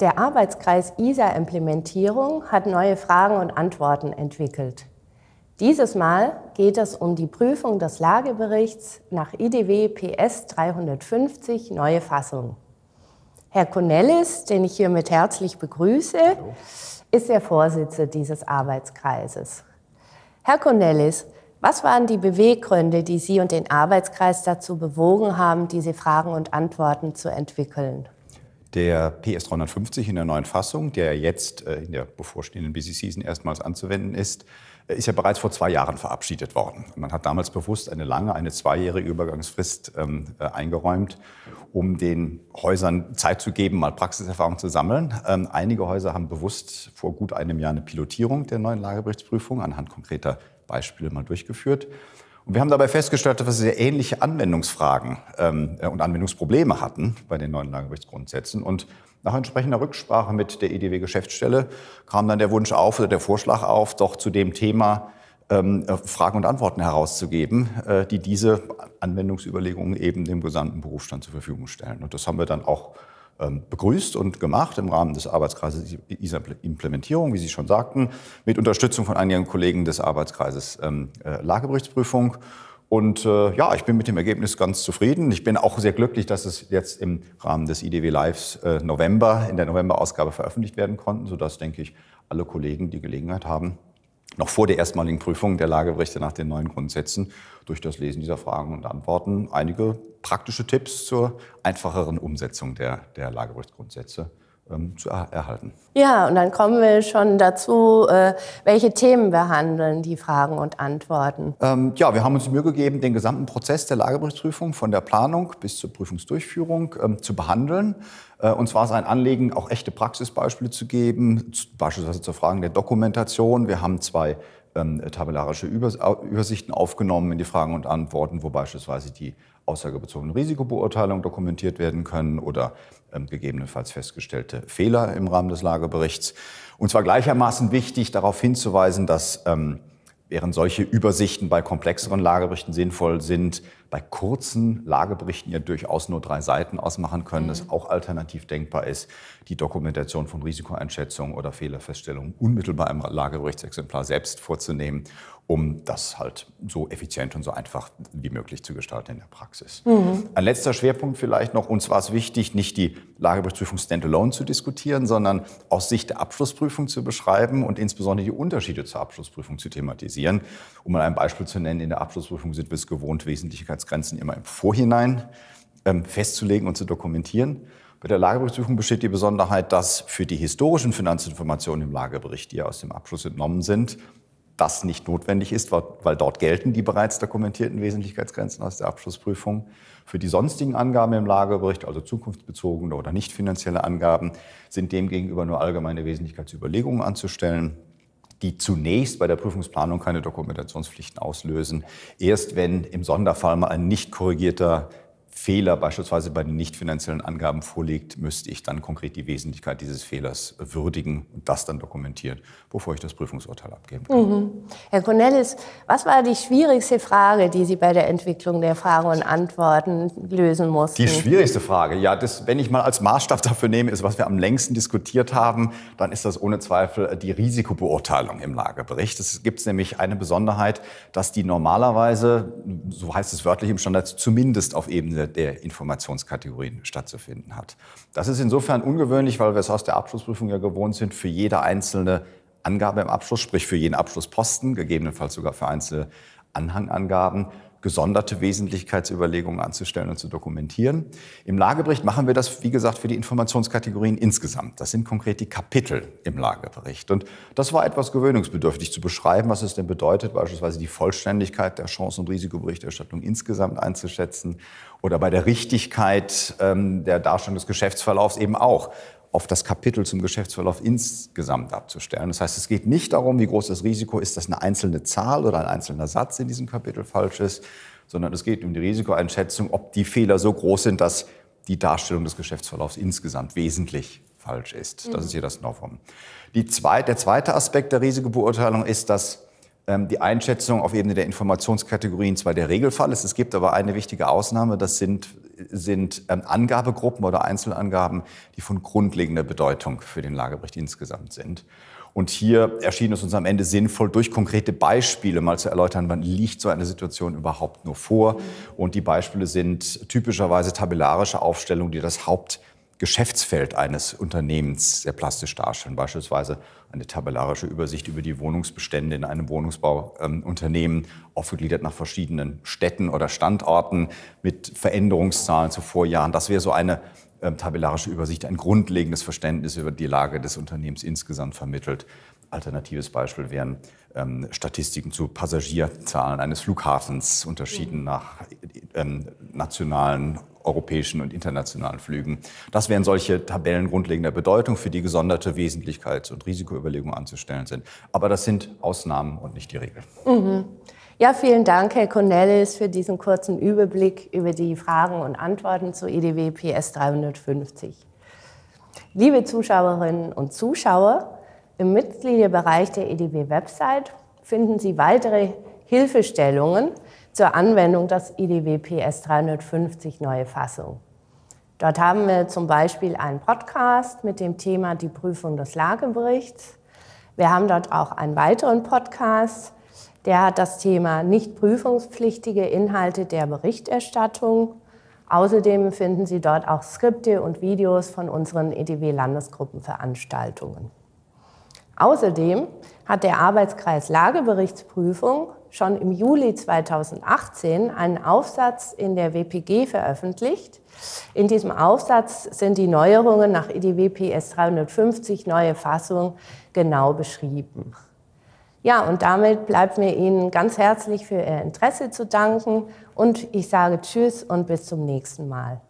Der Arbeitskreis ISA-Implementierung hat neue Fragen und Antworten entwickelt. Dieses Mal geht es um die Prüfung des Lageberichts nach IDW PS 350 neue Fassung. Herr Cornelis, den ich hiermit herzlich begrüße, ist der Vorsitzende dieses Arbeitskreises. Herr Cornelis, was waren die Beweggründe, die Sie und den Arbeitskreis dazu bewogen haben, diese Fragen und Antworten zu entwickeln? der PS350 in der neuen Fassung, der jetzt äh, in der bevorstehenden Busy Season erstmals anzuwenden ist, äh, ist ja bereits vor zwei Jahren verabschiedet worden. Man hat damals bewusst eine lange, eine zweijährige Übergangsfrist ähm, äh, eingeräumt, um den Häusern Zeit zu geben, mal Praxiserfahrung zu sammeln. Ähm, einige Häuser haben bewusst vor gut einem Jahr eine Pilotierung der neuen Lageberichtsprüfung anhand konkreter Beispiele mal durchgeführt. Und wir haben dabei festgestellt, dass wir sehr ähnliche Anwendungsfragen ähm, äh, und Anwendungsprobleme hatten bei den neuen Lagerechtsgrundsätzen. Und nach entsprechender Rücksprache mit der EDW-Geschäftsstelle kam dann der Wunsch auf oder der Vorschlag auf, doch zu dem Thema ähm, äh, Fragen und Antworten herauszugeben, äh, die diese Anwendungsüberlegungen eben dem gesamten Berufsstand zur Verfügung stellen. Und das haben wir dann auch ähm, begrüßt und gemacht im Rahmen des Arbeitskreises ISA-Implementierung, wie Sie schon sagten, mit Unterstützung von einigen Kollegen des Arbeitskreises ähm, äh, Lageberichtsprüfung. Und äh, ja, ich bin mit dem Ergebnis ganz zufrieden. Ich bin auch sehr glücklich, dass es jetzt im Rahmen des IDW Lives äh, November, in der November-Ausgabe veröffentlicht werden konnte, sodass, denke ich, alle Kollegen die Gelegenheit haben, noch vor der erstmaligen Prüfung der Lageberichte nach den neuen Grundsätzen durch das Lesen dieser Fragen und Antworten einige praktische Tipps zur einfacheren Umsetzung der, der Lageberichtsgrundsätze ähm, zu erhalten. Ja, und dann kommen wir schon dazu, äh, welche Themen behandeln die Fragen und Antworten. Ähm, ja, wir haben uns die Mühe gegeben, den gesamten Prozess der Lageberichtsprüfung von der Planung bis zur Prüfungsdurchführung ähm, zu behandeln. Äh, uns war es ein Anliegen, auch echte Praxisbeispiele zu geben, zu, beispielsweise zu Fragen der Dokumentation. Wir haben zwei ähm, tabellarische Übersichten aufgenommen in die Fragen und Antworten, wo beispielsweise die aussagebezogenen Risikobeurteilungen dokumentiert werden können oder ähm, gegebenenfalls festgestellte Fehler im Rahmen des Lageberichts. Und zwar gleichermaßen wichtig, darauf hinzuweisen, dass ähm, während solche Übersichten bei komplexeren Lageberichten sinnvoll sind, bei kurzen Lageberichten ja durchaus nur drei Seiten ausmachen können, mhm. das auch alternativ denkbar ist, die Dokumentation von Risikoeinschätzungen oder Fehlerfeststellungen unmittelbar im Lageberichtsexemplar selbst vorzunehmen um das halt so effizient und so einfach wie möglich zu gestalten in der Praxis. Mhm. Ein letzter Schwerpunkt vielleicht noch, uns war es wichtig, nicht die Lageberichtprüfung standalone zu diskutieren, sondern aus Sicht der Abschlussprüfung zu beschreiben und insbesondere die Unterschiede zur Abschlussprüfung zu thematisieren. Um mal ein Beispiel zu nennen, in der Abschlussprüfung sind wir es gewohnt, Wesentlichkeitsgrenzen immer im Vorhinein ähm, festzulegen und zu dokumentieren. Bei der Lageberichtprüfung besteht die Besonderheit, dass für die historischen Finanzinformationen im Lagebericht, die ja aus dem Abschluss entnommen sind, das nicht notwendig ist, weil dort gelten die bereits dokumentierten Wesentlichkeitsgrenzen aus der Abschlussprüfung. Für die sonstigen Angaben im Lagebericht, also zukunftsbezogene oder nicht finanzielle Angaben, sind demgegenüber nur allgemeine Wesentlichkeitsüberlegungen anzustellen, die zunächst bei der Prüfungsplanung keine Dokumentationspflichten auslösen. Erst wenn im Sonderfall mal ein nicht korrigierter Fehler beispielsweise bei den nicht finanziellen Angaben vorliegt, müsste ich dann konkret die Wesentlichkeit dieses Fehlers würdigen und das dann dokumentieren, bevor ich das Prüfungsurteil abgeben kann. Mhm. Herr Cornelis, was war die schwierigste Frage, die Sie bei der Entwicklung der Fragen und Antworten lösen mussten? Die schwierigste Frage, ja, das, wenn ich mal als Maßstab dafür nehme, ist, was wir am längsten diskutiert haben, dann ist das ohne Zweifel die Risikobeurteilung im Lagebericht. Es gibt nämlich eine Besonderheit, dass die normalerweise, so heißt es wörtlich im Standard, zumindest auf Ebene der Informationskategorien stattzufinden hat. Das ist insofern ungewöhnlich, weil wir es aus der Abschlussprüfung ja gewohnt sind, für jede einzelne Angabe im Abschluss, sprich für jeden Abschlussposten, gegebenenfalls sogar für einzelne Anhangangaben, gesonderte Wesentlichkeitsüberlegungen anzustellen und zu dokumentieren. Im Lagebericht machen wir das, wie gesagt, für die Informationskategorien insgesamt. Das sind konkret die Kapitel im Lagebericht. Und das war etwas gewöhnungsbedürftig zu beschreiben, was es denn bedeutet, beispielsweise die Vollständigkeit der Chancen- und Risikoberichterstattung insgesamt einzuschätzen oder bei der Richtigkeit ähm, der Darstellung des Geschäftsverlaufs eben auch auf das Kapitel zum Geschäftsverlauf insgesamt abzustellen. Das heißt, es geht nicht darum, wie groß das Risiko ist, dass eine einzelne Zahl oder ein einzelner Satz in diesem Kapitel falsch ist, sondern es geht um die Risikoeinschätzung, ob die Fehler so groß sind, dass die Darstellung des Geschäftsverlaufs insgesamt wesentlich falsch ist. Das ist mhm. hier das Novum. Zweit, der zweite Aspekt der Risikobeurteilung ist, dass ähm, die Einschätzung auf Ebene der Informationskategorien zwar der Regelfall ist, es gibt aber eine wichtige Ausnahme, das sind sind ähm, Angabegruppen oder Einzelangaben, die von grundlegender Bedeutung für den Lagebericht insgesamt sind. Und hier erschien es uns am Ende sinnvoll, durch konkrete Beispiele mal zu erläutern, wann liegt so eine Situation überhaupt nur vor. Und die Beispiele sind typischerweise tabellarische Aufstellungen, die das Haupt Geschäftsfeld eines Unternehmens sehr plastisch darstellen. Beispielsweise eine tabellarische Übersicht über die Wohnungsbestände in einem Wohnungsbauunternehmen, ähm, aufgegliedert nach verschiedenen Städten oder Standorten mit Veränderungszahlen zu Vorjahren. Das wäre so eine ähm, tabellarische Übersicht, ein grundlegendes Verständnis über die Lage des Unternehmens insgesamt vermittelt. Alternatives Beispiel wären ähm, Statistiken zu Passagierzahlen eines Flughafens, Unterschieden mhm. nach ähm, nationalen, europäischen und internationalen Flügen. Das wären solche Tabellen grundlegender Bedeutung, für die gesonderte Wesentlichkeits- und Risikoüberlegungen anzustellen sind. Aber das sind Ausnahmen und nicht die Regel. Mhm. Ja, vielen Dank, Herr Cornelis, für diesen kurzen Überblick über die Fragen und Antworten zu EDW PS 350. Liebe Zuschauerinnen und Zuschauer, im Mitgliederbereich der EDW-Website finden Sie weitere Hilfestellungen zur Anwendung des EDW PS 350 neue Fassung. Dort haben wir zum Beispiel einen Podcast mit dem Thema die Prüfung des Lageberichts. Wir haben dort auch einen weiteren Podcast, der hat das Thema nicht prüfungspflichtige Inhalte der Berichterstattung. Außerdem finden Sie dort auch Skripte und Videos von unseren EDW-Landesgruppenveranstaltungen. Außerdem hat der Arbeitskreis Lageberichtsprüfung schon im Juli 2018 einen Aufsatz in der WPG veröffentlicht. In diesem Aufsatz sind die Neuerungen nach IDWPS e 350 neue Fassung genau beschrieben. Ja, und damit bleibt mir Ihnen ganz herzlich für Ihr Interesse zu danken und ich sage Tschüss und bis zum nächsten Mal.